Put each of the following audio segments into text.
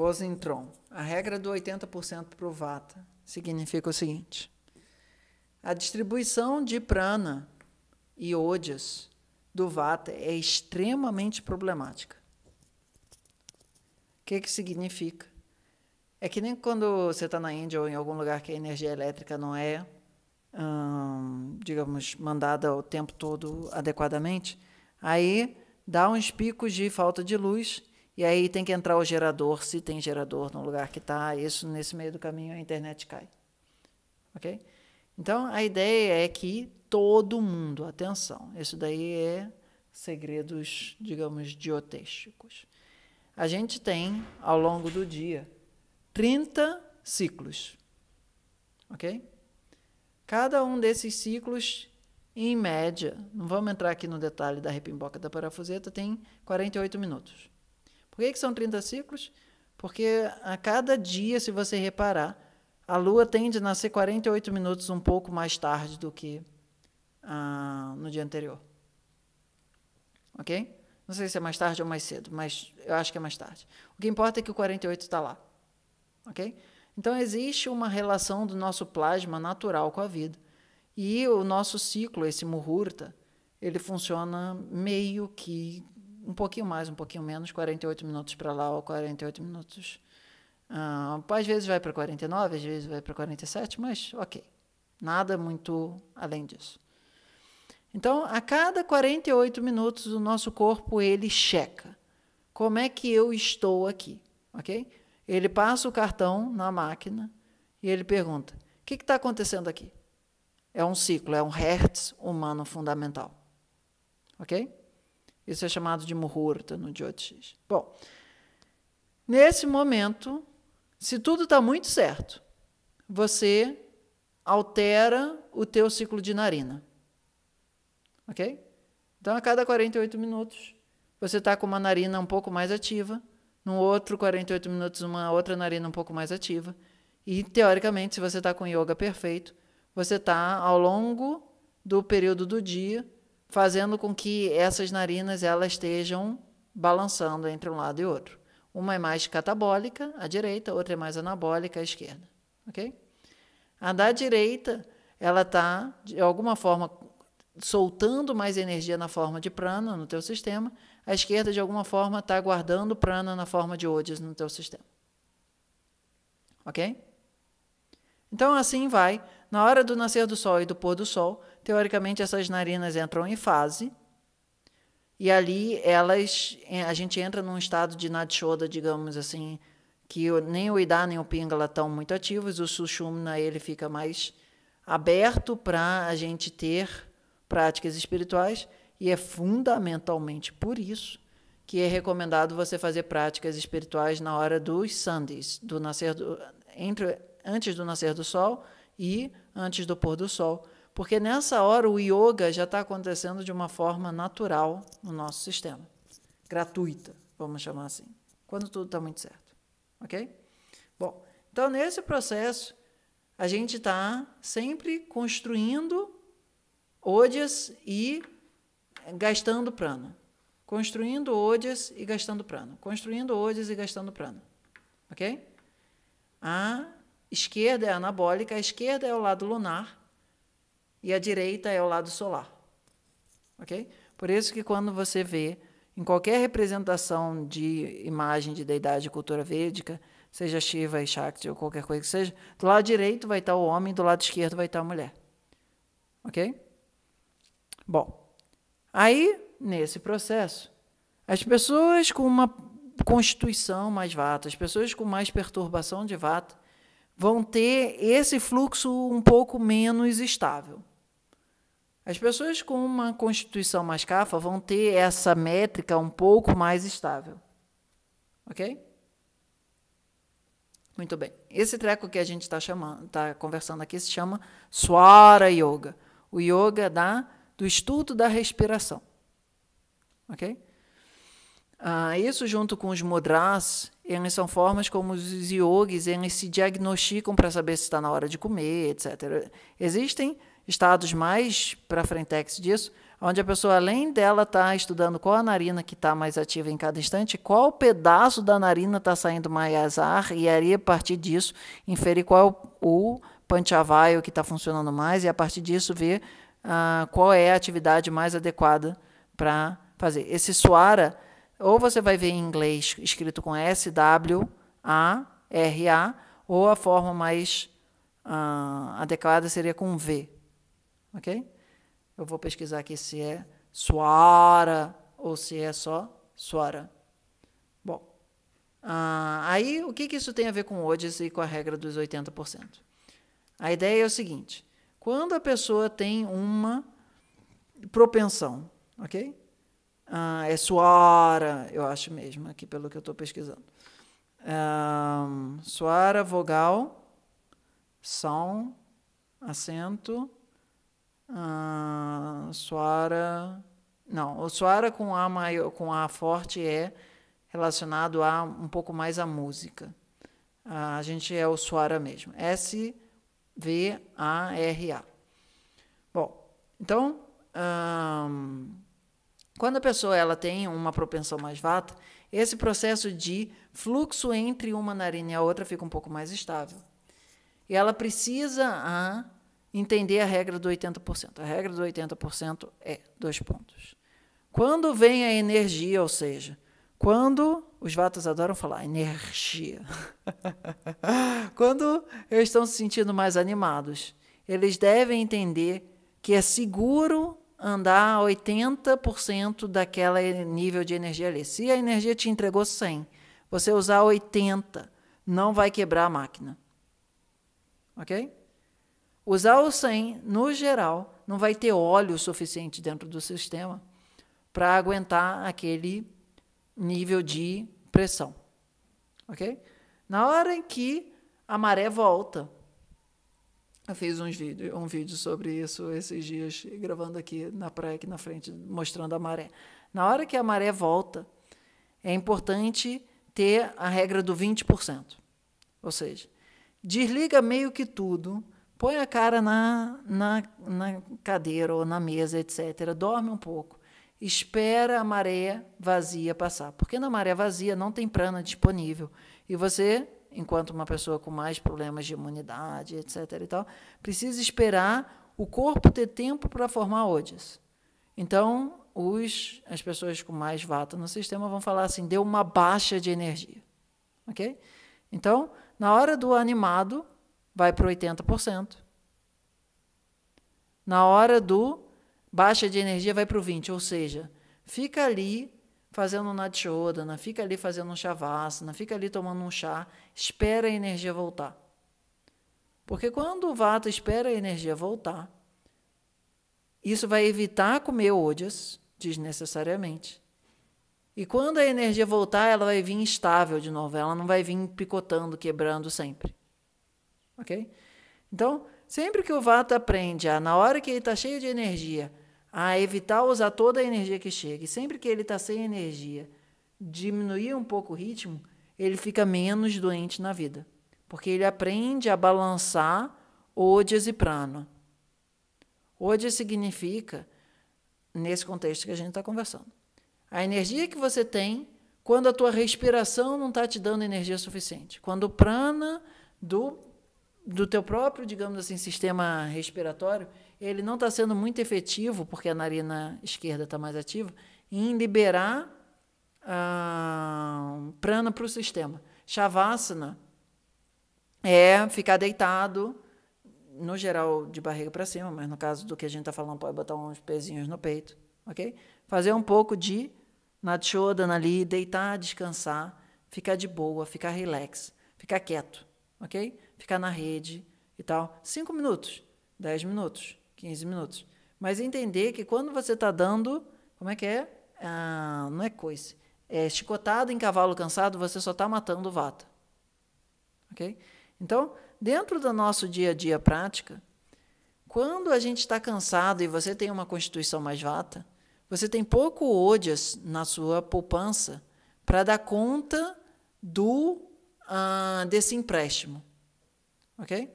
positron. A regra do 80% provata significa o seguinte: a distribuição de prana e ojas do vata é extremamente problemática. O que, que significa? É que nem quando você está na Índia ou em algum lugar que a energia elétrica não é, hum, digamos, mandada o tempo todo adequadamente, aí dá uns picos de falta de luz e aí tem que entrar o gerador, se tem gerador no lugar que está, isso nesse meio do caminho a internet cai. Ok? Então a ideia é que todo mundo, atenção, isso daí é segredos, digamos, diotésticos. A gente tem ao longo do dia 30 ciclos. Ok? Cada um desses ciclos, em média, não vamos entrar aqui no detalhe da repimboca da parafuseta, tem 48 minutos. Por que, que são 30 ciclos? Porque a cada dia, se você reparar, a Lua tende a nascer 48 minutos um pouco mais tarde do que ah, no dia anterior. Ok? Não sei se é mais tarde ou mais cedo, mas eu acho que é mais tarde. O que importa é que o 48 está lá. Ok? Então, existe uma relação do nosso plasma natural com a vida. E o nosso ciclo, esse Muhurta, ele funciona meio que um pouquinho mais, um pouquinho menos, 48 minutos para lá ou 48 minutos. Uh, às vezes vai para 49, às vezes vai para 47, mas ok. Nada muito além disso. Então, a cada 48 minutos, o nosso corpo ele checa. Como é que eu estou aqui? Ok? Ele passa o cartão na máquina e ele pergunta: o que está acontecendo aqui? É um ciclo, é um Hertz humano fundamental. Ok? Isso é chamado de muhurta tá no Jyotish. Bom, nesse momento, se tudo está muito certo, você altera o teu ciclo de narina. Ok? Então, a cada 48 minutos, você está com uma narina um pouco mais ativa, no outro 48 minutos, uma outra narina um pouco mais ativa. E, teoricamente, se você está com yoga perfeito, você está, ao longo do período do dia, fazendo com que essas narinas elas estejam balançando entre um lado e outro. Uma é mais catabólica, à direita, outra é mais anabólica, à esquerda. Ok? A da direita, ela está, de alguma forma, soltando mais energia na forma de prana no teu sistema. A esquerda, de alguma forma, está guardando prana na forma de odis no teu sistema. Ok? Então, assim vai na hora do nascer do sol e do pôr do sol, teoricamente essas narinas entram em fase e ali elas a gente entra num estado de nadshoda, digamos assim, que nem o Ida nem o Pingala estão muito ativos, o Sushumna ele fica mais aberto para a gente ter práticas espirituais e é fundamentalmente por isso que é recomendado você fazer práticas espirituais na hora dos sandis, do nascer do, entre antes do nascer do sol e antes do pôr do sol, porque nessa hora o yoga já está acontecendo de uma forma natural no nosso sistema, gratuita, vamos chamar assim, quando tudo está muito certo, ok? Bom, então nesse processo a gente está sempre construindo odias e gastando prana, construindo odias e gastando prana, construindo odias e gastando prana, ok? A esquerda é a anabólica, a esquerda é o lado lunar e a direita é o lado solar. Ok? Por isso que quando você vê em qualquer representação de imagem de deidade de cultura védica, seja Shiva e Shakti ou qualquer coisa que seja, do lado direito vai estar o homem, do lado esquerdo vai estar a mulher. Ok? Bom, aí, nesse processo, as pessoas com uma constituição mais vata, as pessoas com mais perturbação de vata, vão ter esse fluxo um pouco menos estável. As pessoas com uma constituição mais cafa vão ter essa métrica um pouco mais estável. Ok? Muito bem. Esse treco que a gente está tá conversando aqui se chama Swara Yoga. O yoga da, do estudo da respiração. Ok? Ah, isso junto com os mudras, eles são formas como os yogis, eles se diagnosticam para saber se está na hora de comer, etc. Existem estados mais para frente disso, onde a pessoa, além dela estar tá estudando qual a narina que está mais ativa em cada instante, qual pedaço da narina está saindo mais ar, e aí, a partir disso, inferir qual o panchavayo que está funcionando mais, e a partir disso, ver ah, qual é a atividade mais adequada para fazer. Esse suara ou você vai ver em inglês escrito com S, W, A, R, A, ou a forma mais uh, adequada seria com V. Ok? Eu vou pesquisar aqui se é suara ou se é só suara. Bom, uh, aí o que, que isso tem a ver com Odds e com a regra dos 80%? A ideia é o seguinte: quando a pessoa tem uma propensão, ok? Ah, é Suara, eu acho mesmo, aqui pelo que eu estou pesquisando. Um, suara, vogal, som, acento. Uh, suara. Não, o suara com A, maior, com a forte é relacionado a um pouco mais à música. Uh, a gente é o suara mesmo. S-V-A-R-A. Bom, então. Um, quando a pessoa ela tem uma propensão mais vata, esse processo de fluxo entre uma narina e a outra fica um pouco mais estável. E ela precisa ah, entender a regra do 80%. A regra do 80% é dois pontos. Quando vem a energia, ou seja, quando os vatas adoram falar energia. quando eles estão se sentindo mais animados, eles devem entender que é seguro andar 80% daquele nível de energia ali. Se a energia te entregou 100, você usar 80, não vai quebrar a máquina. Ok? Usar o 100, no geral, não vai ter óleo suficiente dentro do sistema para aguentar aquele nível de pressão. Ok? Na hora em que a maré volta, eu fiz uns vídeo, um vídeo sobre isso esses dias, gravando aqui na praia, aqui na frente, mostrando a maré. Na hora que a maré volta, é importante ter a regra do 20%. Ou seja, desliga meio que tudo, põe a cara na, na, na cadeira ou na mesa, etc. Dorme um pouco espera a maré vazia passar, porque na maré vazia não tem prana disponível e você enquanto uma pessoa com mais problemas de imunidade, etc. E tal, precisa esperar o corpo ter tempo para formar odis. Então, os, as pessoas com mais vata no sistema vão falar assim: deu uma baixa de energia. Ok? Então, na hora do animado, vai para 80%. Na hora do baixa de energia, vai para o 20%. Ou seja, fica ali fazendo um Nadchodana, fica ali fazendo um Shavasana, fica ali tomando um chá espera a energia voltar. Porque quando o vata espera a energia voltar, isso vai evitar comer odias desnecessariamente. E quando a energia voltar, ela vai vir estável de novo, ela não vai vir picotando, quebrando sempre. Ok? Então, sempre que o Vata aprende, a, na hora que ele está cheio de energia, a evitar usar toda a energia que chega, e sempre que ele está sem energia, diminuir um pouco o ritmo, ele fica menos doente na vida, porque ele aprende a balançar odes e prana. Ode significa, nesse contexto que a gente está conversando, a energia que você tem quando a tua respiração não está te dando energia suficiente. Quando o prana do, do teu próprio, digamos assim, sistema respiratório, ele não está sendo muito efetivo, porque a narina esquerda está mais ativa, em liberar uh, prana para o sistema. Shavasana é ficar deitado, no geral de barriga para cima, mas no caso do que a gente está falando, pode botar uns pezinhos no peito, ok? Fazer um pouco de Natshodana ali, deitar, descansar, ficar de boa, ficar relax, ficar quieto, ok? Ficar na rede e tal. Cinco minutos, dez minutos, quinze minutos. Mas entender que quando você está dando, como é que é? Ah, não é coisa é, chicotada em cavalo cansado, você só está matando o vata. Ok? Então, dentro do nosso dia a dia prática, quando a gente está cansado e você tem uma constituição mais vata, você tem pouco odias na sua poupança para dar conta do ah, desse empréstimo, ok?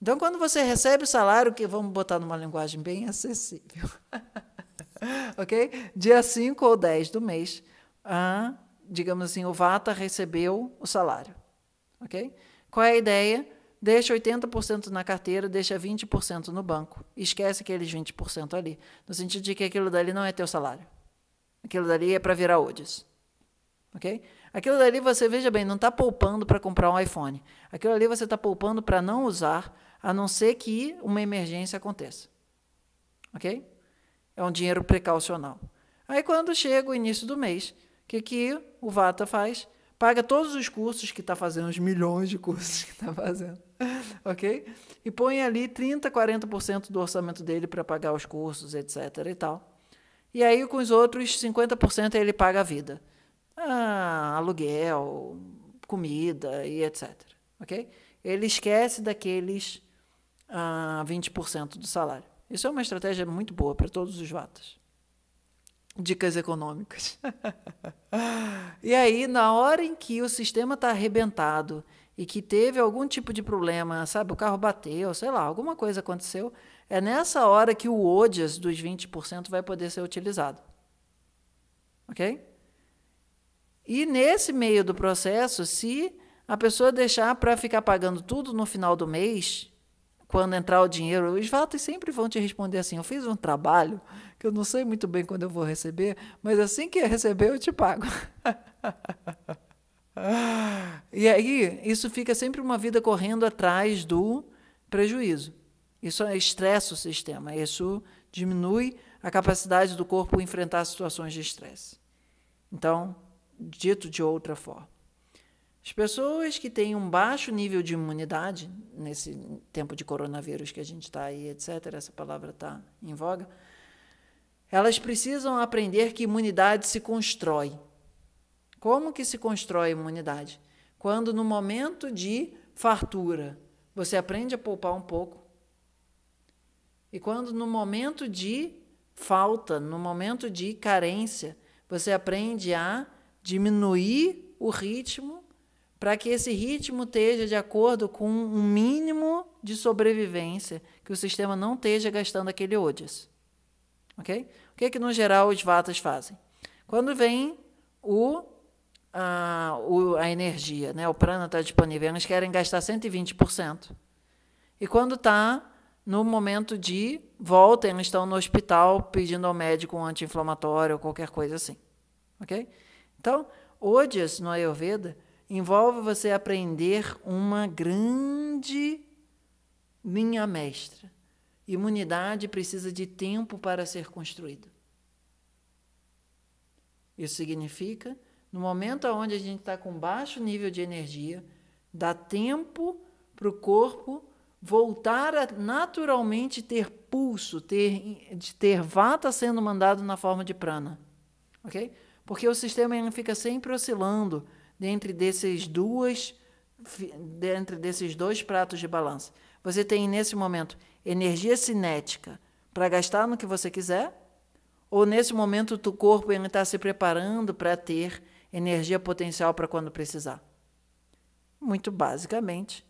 Então, quando você recebe o salário, que vamos botar numa linguagem bem acessível, ok? Dia 5 ou 10 do mês, a, digamos assim, o VATA recebeu o salário. Ok? Qual é a ideia? Deixa 80% na carteira, deixa 20% no banco. Esquece aqueles 20% ali. No sentido de que aquilo dali não é teu salário. Aquilo dali é para virar odds. Ok? Aquilo dali você, veja bem, não está poupando para comprar um iPhone. Aquilo ali você está poupando para não usar, a não ser que uma emergência aconteça. Ok? É um dinheiro precaucional. Aí quando chega o início do mês, que que o Vata faz? Paga todos os cursos que está fazendo, os milhões de cursos que está fazendo, ok? E põe ali 30%, 40% do orçamento dele para pagar os cursos, etc. e tal. E aí, com os outros 50%, ele paga a vida. Ah, aluguel, comida e etc. Ok? Ele esquece daqueles ah, 20% do salário. Isso é uma estratégia muito boa para todos os vatas. Dicas econômicas. e aí, na hora em que o sistema está arrebentado e que teve algum tipo de problema, sabe, o carro bateu, sei lá, alguma coisa aconteceu, é nessa hora que o ODIAS dos 20% vai poder ser utilizado. Ok? E nesse meio do processo, se a pessoa deixar para ficar pagando tudo no final do mês, quando entrar o dinheiro, os vatos sempre vão te responder assim: eu fiz um trabalho que eu não sei muito bem quando eu vou receber, mas assim que receber, eu te pago. e aí, isso fica sempre uma vida correndo atrás do prejuízo. Isso é, estressa o sistema, isso diminui a capacidade do corpo enfrentar situações de estresse. Então, dito de outra forma. As pessoas que têm um baixo nível de imunidade, nesse tempo de coronavírus que a gente está aí, etc., essa palavra está em voga, elas precisam aprender que imunidade se constrói. Como que se constrói imunidade? Quando no momento de fartura, você aprende a poupar um pouco. E quando no momento de falta, no momento de carência, você aprende a diminuir o ritmo para que esse ritmo esteja de acordo com um mínimo de sobrevivência, que o sistema não esteja gastando aquele ojas. Ok? O que, é que no geral, os vatas fazem? Quando vem o, a, o, a energia, né? o prana está disponível, eles querem gastar 120%. E quando está no momento de volta, eles estão no hospital pedindo ao médico um anti-inflamatório ou qualquer coisa assim. Ok? Então, ojas no Ayurveda envolve você aprender uma grande linha mestra. Imunidade precisa de tempo para ser construído. Isso significa, no momento onde a gente está com baixo nível de energia, dá tempo para o corpo voltar a naturalmente ter pulso, ter, de ter vata sendo mandado na forma de prana. ok? Porque o sistema fica sempre oscilando dentre desses duas desses dois pratos de balança. Você tem nesse momento energia cinética para gastar no que você quiser, ou nesse momento o teu corpo está se preparando para ter energia potencial para quando precisar? Muito basicamente,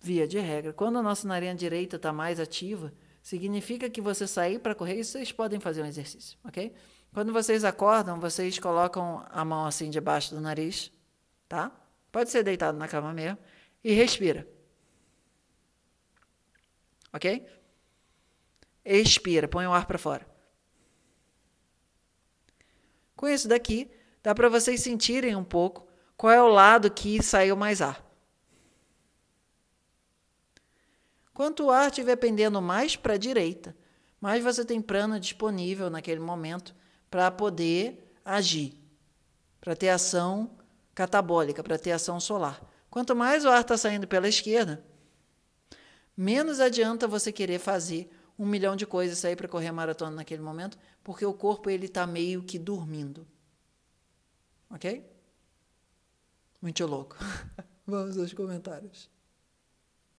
via de regra, quando a nossa narina direita está mais ativa, significa que você sair para correr, e vocês podem fazer um exercício, ok? Quando vocês acordam, vocês colocam a mão assim debaixo do nariz tá? Pode ser deitado na cama mesmo e respira. Ok? Expira, põe o ar para fora. Com isso daqui, dá para vocês sentirem um pouco qual é o lado que saiu mais ar. Quanto o ar estiver pendendo mais para a direita, mais você tem prana disponível naquele momento para poder agir, para ter ação catabólica para ter ação solar. Quanto mais o ar está saindo pela esquerda, menos adianta você querer fazer um milhão de coisas sair para correr maratona naquele momento, porque o corpo ele está meio que dormindo. Ok? Muito louco. Vamos aos comentários.